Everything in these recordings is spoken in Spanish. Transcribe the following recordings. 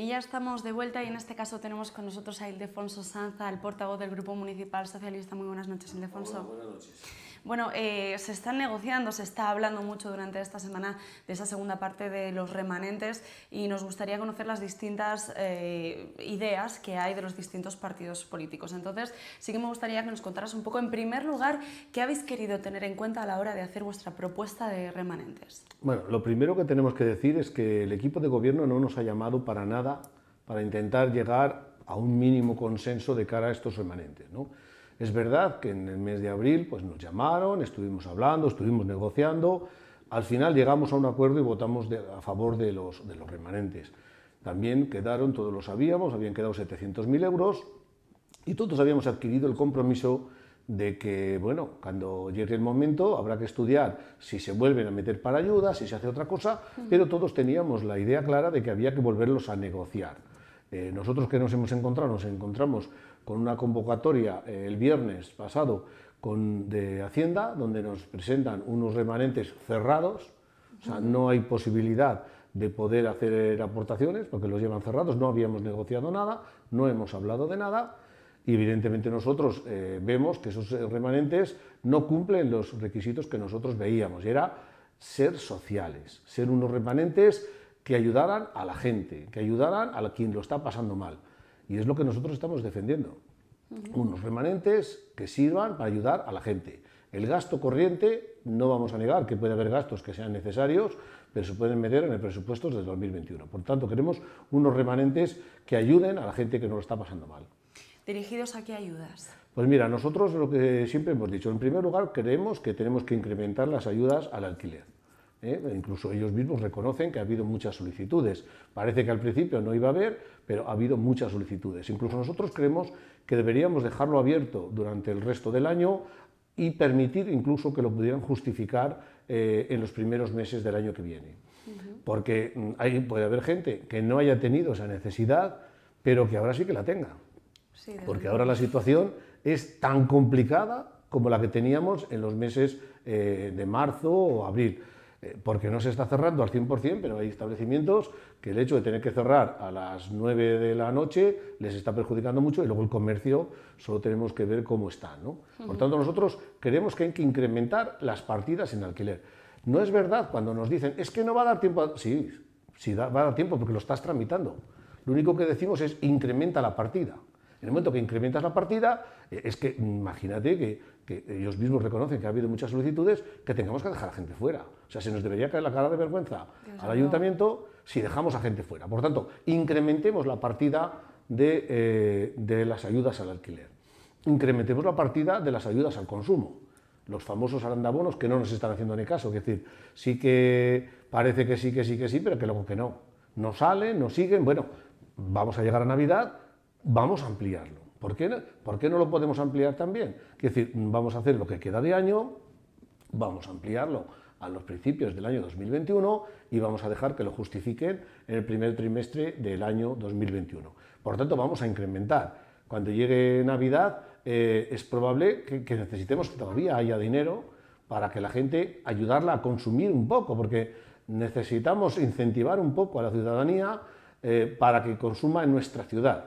Y ya estamos de vuelta y en este caso tenemos con nosotros a Ildefonso Sanza, el portavoz del Grupo Municipal Socialista. Muy buenas noches, Ildefonso. buenas noches. Bueno, eh, se están negociando, se está hablando mucho durante esta semana de esa segunda parte de los remanentes y nos gustaría conocer las distintas eh, ideas que hay de los distintos partidos políticos. Entonces, sí que me gustaría que nos contaras un poco, en primer lugar, qué habéis querido tener en cuenta a la hora de hacer vuestra propuesta de remanentes. Bueno, lo primero que tenemos que decir es que el equipo de gobierno no nos ha llamado para nada para intentar llegar a un mínimo consenso de cara a estos remanentes. ¿no? Es verdad que en el mes de abril pues, nos llamaron, estuvimos hablando, estuvimos negociando, al final llegamos a un acuerdo y votamos a favor de los, de los remanentes. También quedaron, todos lo sabíamos, habían quedado 700.000 euros y todos habíamos adquirido el compromiso de que, bueno, cuando llegue el momento habrá que estudiar si se vuelven a meter para ayuda, si se hace otra cosa, mm. pero todos teníamos la idea clara de que había que volverlos a negociar. Eh, nosotros que nos hemos encontrado, nos encontramos con una convocatoria eh, el viernes pasado de Hacienda, donde nos presentan unos remanentes cerrados, o sea, no hay posibilidad de poder hacer eh, aportaciones porque los llevan cerrados, no habíamos negociado nada, no hemos hablado de nada y evidentemente nosotros eh, vemos que esos remanentes no cumplen los requisitos que nosotros veíamos, y era ser sociales, ser unos remanentes que ayudaran a la gente, que ayudaran a quien lo está pasando mal. Y es lo que nosotros estamos defendiendo. Unos remanentes que sirvan para ayudar a la gente. El gasto corriente, no vamos a negar que puede haber gastos que sean necesarios, pero se pueden meter en el presupuesto desde 2021. Por tanto, queremos unos remanentes que ayuden a la gente que no lo está pasando mal. ¿Dirigidos a qué ayudas? Pues mira, nosotros lo que siempre hemos dicho, en primer lugar creemos que tenemos que incrementar las ayudas al alquiler. ¿eh? Incluso ellos mismos reconocen que ha habido muchas solicitudes. Parece que al principio no iba a haber, pero ha habido muchas solicitudes. Incluso nosotros creemos que deberíamos dejarlo abierto durante el resto del año y permitir incluso que lo pudieran justificar eh, en los primeros meses del año que viene. Porque mm, puede haber gente que no haya tenido esa necesidad, pero que ahora sí que la tenga. porque ahora la situación es tan complicada como la que teníamos en los meses eh, de marzo o abril. Eh, porque no se está cerrando al 100%, pero hay establecimientos que el hecho de tener que cerrar a las 9 de la noche les está perjudicando mucho y luego el comercio solo tenemos que ver cómo está. ¿no? Por tanto, nosotros creemos que hay que incrementar las partidas en alquiler. No es verdad cuando nos dicen, es que no va a dar tiempo. Sí, sí va a dar tiempo porque lo estás tramitando. Lo único que decimos es incrementa la partida. En el momento que incrementas la partida, eh, es que imagínate que, ellos mismos reconocen que ha habido muchas solicitudes, que tengamos que dejar a gente fuera. O sea, se nos debería caer la cara de vergüenza al ayuntamiento si dejamos a gente fuera. Por tanto, incrementemos la partida de, eh, de las ayudas al alquiler. Incrementemos la partida de las ayudas al consumo los famosos arandabonos que no nos están haciendo ni caso. Es decir, sí que parece que sí, que sí, que sí, pero que luego que no. No salen, no siguen. Bueno, vamos a llegar a Navidad vamos a ampliarlo. ¿Por qué, no lo podemos ampliar también? Es decir, vamos a hacer lo que queda de año, vamos a ampliarlo a los principios del año 2021 y vamos a dejar que lo justifiquen en el primer trimestre del año 2021. Por lo tanto, vamos a incrementar. Cuando llegue Navidad, eh, es probable que, necesitemos que todavía haya dinero para que la gente ayudarla a consumir un poco, porque necesitamos incentivar un poco a la ciudadanía eh, para que consuma en nuestra ciudad.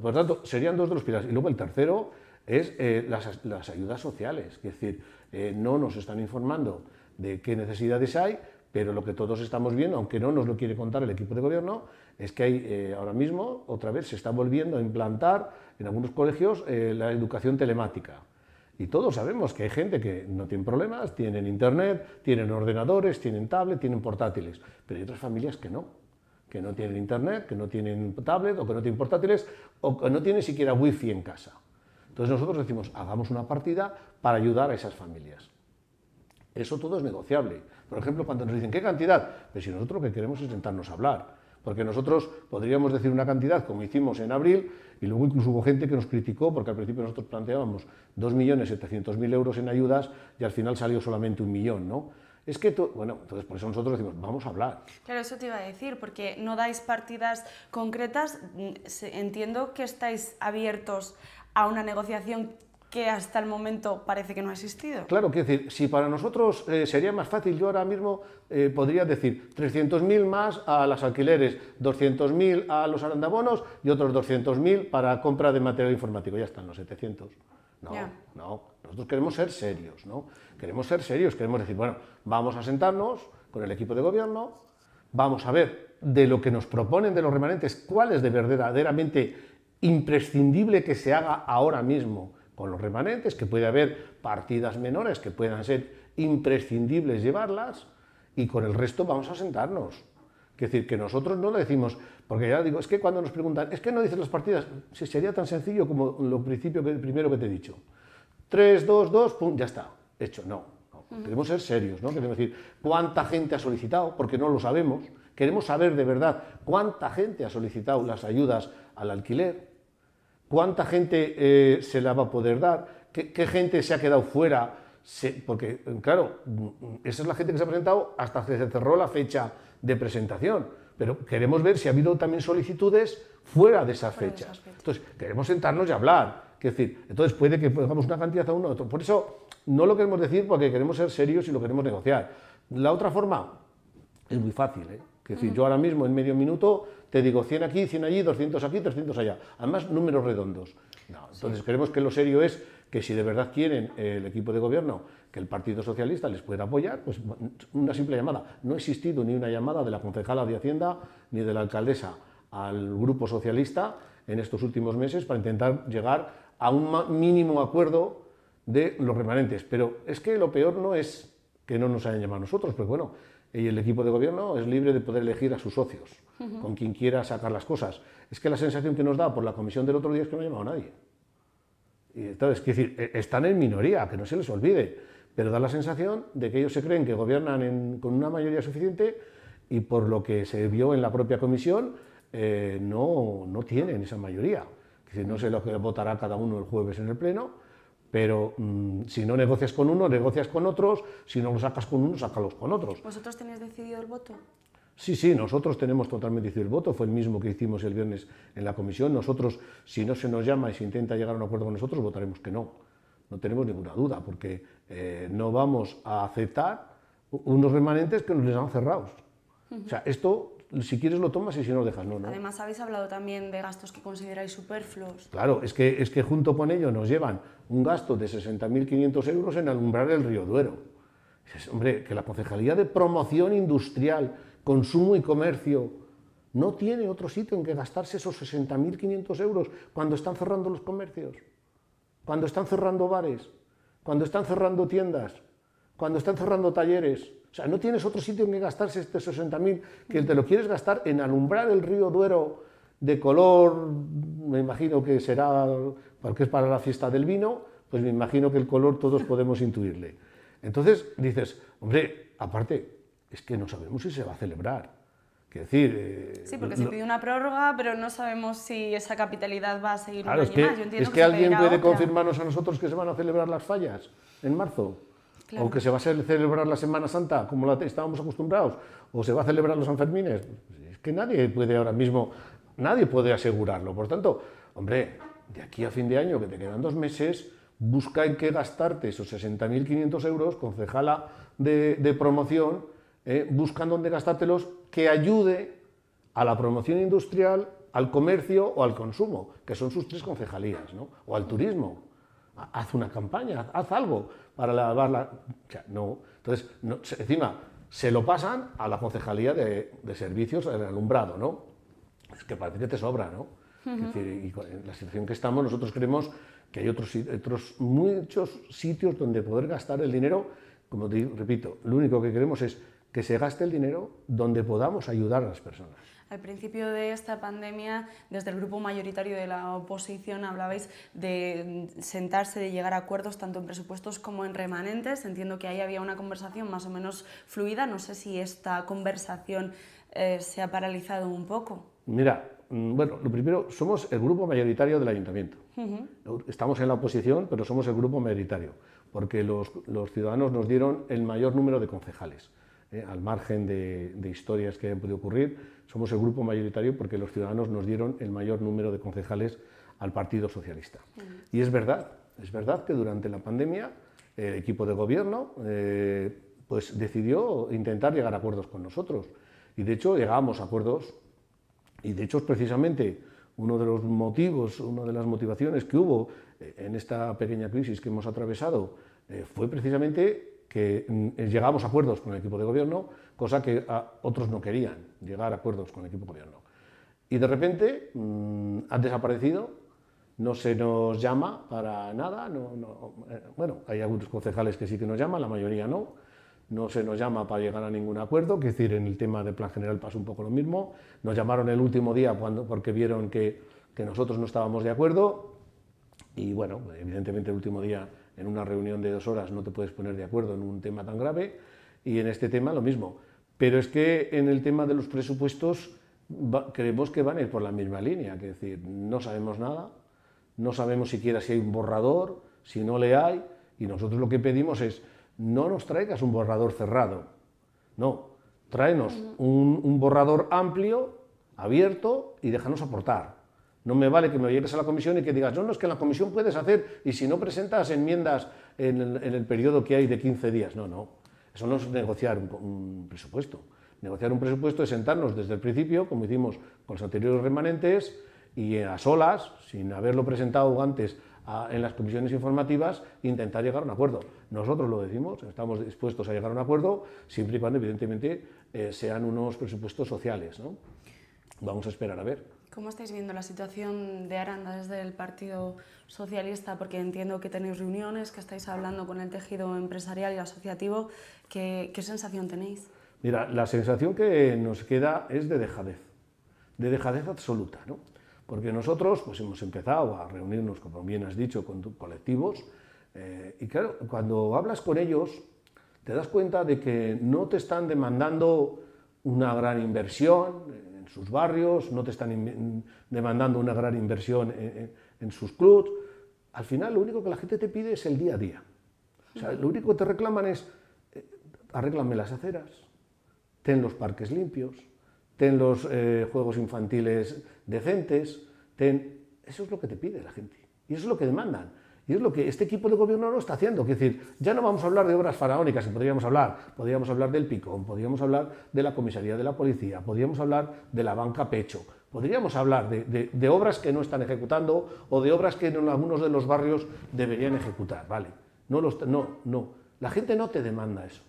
Por tanto, serían dos de los pilares. Y luego el tercero es eh, las, ayudas sociales, es decir, eh, no nos están informando de qué necesidades hay, pero lo que todos estamos viendo, aunque no nos lo quiere contar el equipo de gobierno, es que hay, eh, ahora mismo, otra vez, se está volviendo a implantar en algunos colegios la educación telemática. Y todos sabemos que hay gente que no tiene problemas, tienen internet, tienen ordenadores, tienen tablet, tienen portátiles, pero hay otras familias que no que no tienen internet, que no tienen tablet o que no tienen portátiles o que no tienen siquiera wifi en casa. Entonces nosotros decimos, hagamos una partida para ayudar a esas familias. Eso todo es negociable. Por ejemplo, cuando nos dicen, ¿qué cantidad? Pues si nosotros lo que queremos es sentarnos a hablar. Porque nosotros podríamos decir una cantidad, como hicimos en abril, y luego incluso hubo gente que nos criticó, porque al principio nosotros planteábamos 2.700.000 euros en ayudas y al final salió solamente un millón, ¿no? Es que, bueno, entonces por eso nosotros decimos, vamos a hablar. Claro, eso te iba a decir, porque no dais partidas concretas. Mm, entiendo que estáis abiertos a una negociación que hasta el momento parece que no ha existido. Claro, quiero decir, si para nosotros eh, sería más fácil, yo ahora mismo eh, podría decir 300.000 más a las alquileres, 200.000 a los arandabonos y otros 200.000 para compra de material informático, ya están los 700. No, no. Nosotros queremos ser serios, ¿no? Queremos ser serios, queremos decir, bueno, vamos a sentarnos con el equipo de gobierno, vamos a ver de lo que nos proponen de los remanentes, cuál es de verdaderamente imprescindible que se haga ahora mismo con los remanentes, que puede haber partidas menores que puedan ser imprescindibles llevarlas, y con el resto vamos a sentarnos. Es decir, que nosotros no lo decimos, porque ya digo, es que cuando nos preguntan, es que no dicen las partidas, si sería tan sencillo como lo principio primero que te he dicho. 3, 2, 2, pum, ya está, hecho. No, queremos ser serios, ¿no? Queremos decir cuánta gente ha solicitado, porque no lo sabemos. Queremos saber de verdad cuánta gente ha solicitado las ayudas al alquiler, cuánta gente eh, se la va a poder dar, qué gente se ha quedado fuera porque, eh, claro, mm, mm, esa es la gente que se ha presentado hasta que se cerró la fecha de presentación. Pero queremos ver si ha habido también solicitudes fuera de esas fechas. entonces, queremos sentarnos y hablar. decir, entonces puede que pongamos una cantidad a uno a otro. Por eso no lo queremos decir porque queremos ser serios y lo queremos negociar. La otra forma es muy fácil. ¿eh? Es decir, yo ahora mismo en medio minuto te digo 100 aquí, 100 allí, 200 aquí, 300 allá. Además, números redondos. entonces, queremos que lo serio es que si de verdad quieren el equipo de gobierno que el Partido Socialista les pueda apoyar, pues una simple llamada. No ha existido ni una llamada de la concejala de Hacienda ni de la alcaldesa al Grupo Socialista en estos últimos meses para intentar llegar a un mínimo acuerdo de los remanentes. Pero es que lo peor no es que no nos hayan llamado nosotros, pero pues bueno, y el equipo de gobierno es libre de poder elegir a sus socios, con quien quiera sacar las cosas. Es que la sensación que nos da por la comisión del otro día es que no ha llamado a nadie entonces, decir, e-, están en minoría, que no se les olvide, pero da la sensación de que ellos se creen que gobiernan con una mayoría suficiente y por lo que se vio en la propia comisión, eh, no, tienen esa mayoría. no sé lo que votará cada uno el jueves en el Pleno, pero mm, si no negocias con uno, negocias con otros, si no lo sacas con uno, sácalos con otros. ¿Vosotros tenéis decidido el voto? Sí, sí, nosotros tenemos totalmente decidido el voto, fue el mismo que hicimos el viernes en la comisión. Nosotros, si no se nos llama y se intenta llegar a un acuerdo con nosotros, votaremos que no. No tenemos ninguna duda, porque eh, no vamos a aceptar unos remanentes que nos les han cerrado. O sea, esto si quieres lo tomas y si no lo dejas, no, Además, habéis hablado también de gastos que consideráis superfluos. Claro, es que, es que junto con ello nos llevan un gasto de 60.500 euros en alumbrar el río Duero. hombre, que la Concejalía de Promoción Industrial consumo y comercio, no tiene otro sitio en que gastarse esos 60.500 euros cuando están cerrando los comercios, cuando están cerrando bares, cuando están cerrando tiendas, cuando están cerrando talleres. O sea, no tienes otro sitio en que gastarse este 60.000 que te lo quieres gastar en alumbrar el río Duero de color, me imagino que será, porque es para la fiesta del vino, pues me imagino que el color todos podemos intuirle. Entonces dices, hombre, aparte, es que no sabemos si se va a celebrar. Quiero decir... Eh, sí, porque se pide una prórroga, pero no sabemos si esa capitalidad va a seguir claro, es que, Yo que, alguien puede confirmarnos a nosotros que se van a celebrar las fallas en marzo. O que se va a celebrar la Semana Santa, como la estábamos acostumbrados. O se va a celebrar los Sanfermines. Pues es que nadie puede ahora mismo, nadie puede asegurarlo. Por tanto, hombre, de aquí a fin de año, que te quedan dos meses, busca en qué gastarte esos 60.500 euros, concejala de, de promoción, eh, buscan dónde gastártelos que ayude a la promoción industrial, al comercio o al consumo, que son sus tres concejalías, ¿no? o al turismo. Haz una campaña, haz algo para lavarla, la... no. Entonces, encima, se lo pasan a la concejalía de, servicios, al alumbrado, ¿no? Es que parece que te sobra, ¿no? y en la situación que estamos, nosotros creemos que hay otros, otros muchos sitios donde poder gastar el dinero. Como te repito, lo único que queremos es que se gaste el dinero donde podamos ayudar a las personas. Al principio de esta pandemia, desde el grupo mayoritario de la oposición hablabais de sentarse, de llegar a acuerdos tanto en presupuestos como en remanentes. Entiendo que ahí había una conversación más o menos fluida. No sé si esta conversación eh, se ha paralizado un poco. Mira, mm, bueno, lo primero, somos el grupo mayoritario del ayuntamiento. Estamos en la oposición, pero somos el grupo mayoritario, porque los ciudadanos nos dieron el mayor número de concejales. Eh, al margen de, historias que hayan podido ocurrir. Somos el grupo mayoritario porque los ciudadanos nos dieron el mayor número de concejales al Partido Socialista. Y es verdad, es verdad que durante la pandemia el equipo de gobierno eh, pues decidió intentar llegar a acuerdos con nosotros. Y de hecho llegamos a acuerdos y de hecho precisamente uno de los motivos, una de las motivaciones que hubo eh, en esta pequeña crisis que hemos atravesado fue precisamente que mm, eh, llegamos a acuerdos con el equipo de gobierno, cosa que otros no querían, llegar a acuerdos con el equipo de gobierno. Y de repente mm, han desaparecido, no se nos llama para nada, no, eh, bueno, hay algunos concejales que sí que nos llaman, la mayoría no, no se nos llama para llegar a ningún acuerdo, que es decir, en el tema del plan general pasó un poco lo mismo, nos llamaron el último día cuando, porque vieron que, que nosotros no estábamos de acuerdo, y bueno, evidentemente el último día en una reunión de dos horas no te puedes poner de acuerdo en un tema tan grave y en este tema lo mismo. Pero es que en el tema de los presupuestos creemos que van a ir por la misma línea, que es decir, no sabemos nada, no sabemos siquiera si hay un borrador, si no le hay, y nosotros lo que pedimos es, no nos traigas un borrador cerrado, no, tráenos un borrador amplio, abierto y déjanos aportar. No me vale que me llegues a la comisión y que digas, no, no, es que en la comisión puedes hacer, y si no presentas enmiendas en el, periodo que hay de 15 días. No, no. Eso no es negociar un, presupuesto. Negociar un presupuesto es sentarnos desde el principio, como hicimos con los anteriores remanentes, y a solas, sin haberlo presentado antes en las comisiones informativas, intentar llegar a un acuerdo. Nosotros lo decimos, estamos dispuestos a llegar a un acuerdo, siempre y cuando, evidentemente, eh, sean unos presupuestos sociales. ¿no? Vamos a esperar a ver. ¿Cómo estáis viendo la situación de Aranda desde el Partido Socialista? Porque entiendo que tenéis reuniones, que estáis hablando con el tejido empresarial y asociativo. ¿Qué, sensación tenéis? Mira, la sensación que nos queda es de dejadez, de dejadez absoluta, Porque nosotros pues, hemos empezado a reunirnos, como bien has dicho, con colectivos. Eh, y claro, cuando hablas con ellos, te das cuenta de que no te están demandando una gran inversión eh, sus barrios, no te están demandando una gran inversión e, e, en, sus clubs. Al final lo único que la gente te pide es el día a día. O sea, lo único que te reclaman es eh, las aceras, ten los parques limpios, ten los eh, juegos infantiles decentes, ten... Eso es lo que te pide la gente. Y eso es lo que demandan. Y es lo que este equipo de gobierno no está haciendo. Es decir, ya no vamos a hablar de obras faraónicas, podríamos hablar. Podríamos hablar del picón, podríamos hablar de la comisaría de la policía, podríamos hablar de la banca pecho. Podríamos hablar de, obras que no están ejecutando o de obras que en algunos de los barrios deberían ejecutar. Vale. No, no, no. La gente no te demanda eso.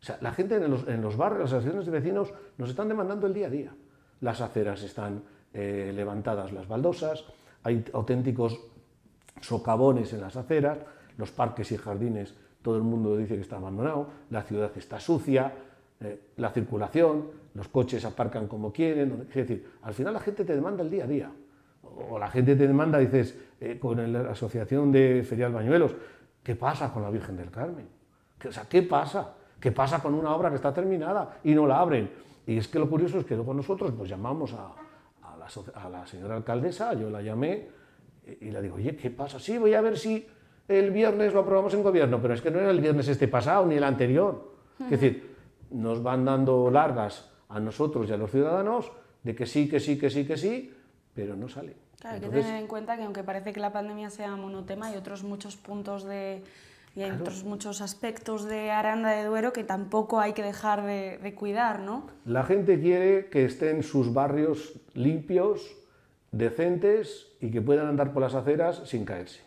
O sea, la gente en los, en barrios, las asociaciones de vecinos, nos están demandando el día a día. Las aceras están eh, levantadas, las baldosas, hay auténticos socavones en las aceras, los parques y jardines, todo el mundo dice que está abandonado, la ciudad está sucia, eh, la circulación, los coches aparcan como quieren, es decir, al final la gente te demanda el día a día, o la gente te demanda, dices, eh, con la asociación de Ferial Bañuelos, ¿qué pasa con la Virgen del Carmen? o sea, ¿qué pasa? ¿Qué pasa con una obra que está terminada y no la abren? Y es que lo curioso es que luego nosotros pues llamamos a la señora alcaldesa, yo la llamé, y le digo, oye, ¿qué pasa? Sí, voy a ver si el viernes lo aprobamos en gobierno, pero es que no era el viernes este pasado ni el anterior. Es decir, nos van dando largas a nosotros y a los ciudadanos de que sí, que sí, que sí, que sí, pero no sale. Claro, hay que tener en cuenta que aunque parece que la pandemia sea monotema, hay otros muchos puntos de... Y hay otros muchos aspectos de Aranda de Duero que tampoco hay que dejar de, de cuidar, ¿no? La gente quiere que estén sus barrios limpios, decentes y que puedan andar por las aceras sin caerse.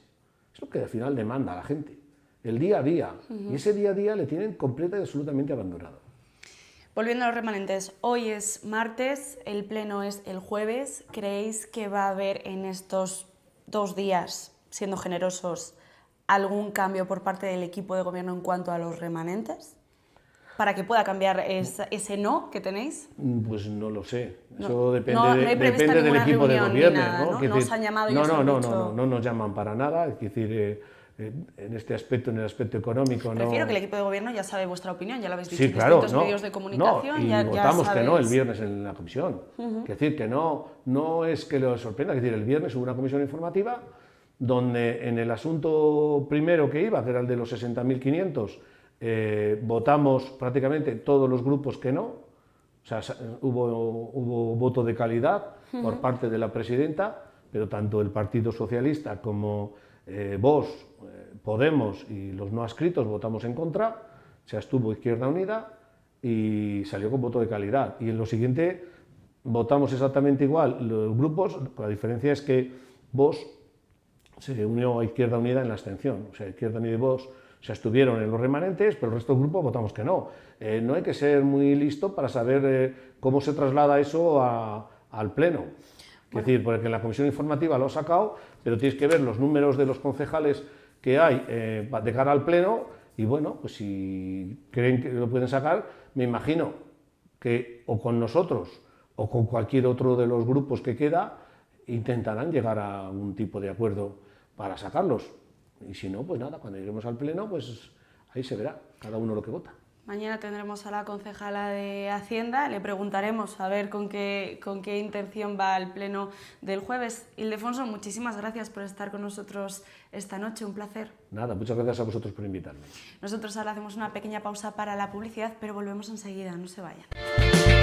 Es lo que al final demanda a la gente, el día a día. Y ese día a día le tienen completa y absolutamente abandonado. Volviendo a los remanentes, hoy es martes, el pleno es el jueves. ¿Creéis que va a haber en estos dos días, siendo generosos, algún cambio por parte del equipo de gobierno en cuanto a los remanentes? para que pueda cambiar ese no que tenéis? Mm, pues no lo sé. Eso depende, depende del equipo de gobierno. ¿no? nos han llamado y no, no, no, no, no, nos llaman para nada. Es decir, eh, eh, en este aspecto, en el aspecto económico. Prefiero que el equipo de gobierno ya sabe vuestra opinión, ya lo habéis dicho en distintos medios de comunicación. y votamos que no el viernes en la comisión. Es decir, que no, no es que lo sorprenda, es decir, el viernes hubo una comisión informativa donde en el asunto primero que iba, que era el de los 60.500, eh, votamos prácticamente todos los grupos que no, o sea, hubo, hubo voto de calidad por parte de la presidenta, pero tanto el Partido Socialista como eh, Vos, eh, Podemos y los no adscritos votamos en contra, se estuvo Izquierda Unida y salió con voto de calidad. Y en lo siguiente votamos exactamente igual los grupos, la diferencia es que Vos se unió a Izquierda Unida en la abstención, o sea, Izquierda Unida y Vos se estuvieron en los remanentes, pero el resto del grupo votamos que no. Eh, no hay que ser muy listo para saber eh, cómo se traslada eso al Pleno. Es decir, porque en la comisión informativa lo ha sacado, pero tienes que ver los números de los concejales que hay eh, de cara al Pleno y bueno, pues si creen que lo pueden sacar, me imagino que o con nosotros o con cualquier otro de los grupos que queda, intentarán llegar a un tipo de acuerdo para sacarlos. Y si no, pues nada, cuando iremos al Pleno, pues ahí se verá cada uno lo que vota. Mañana tendremos a la concejala de Hacienda, le preguntaremos a ver con qué, con qué intención va el pleno del jueves. Ildefonso, muchísimas gracias por estar con nosotros esta noche, un placer. Nada, muchas gracias a vosotros por invitarme. Nosotros ahora hacemos una pequeña pausa para la publicidad, pero volvemos enseguida, no se vayan.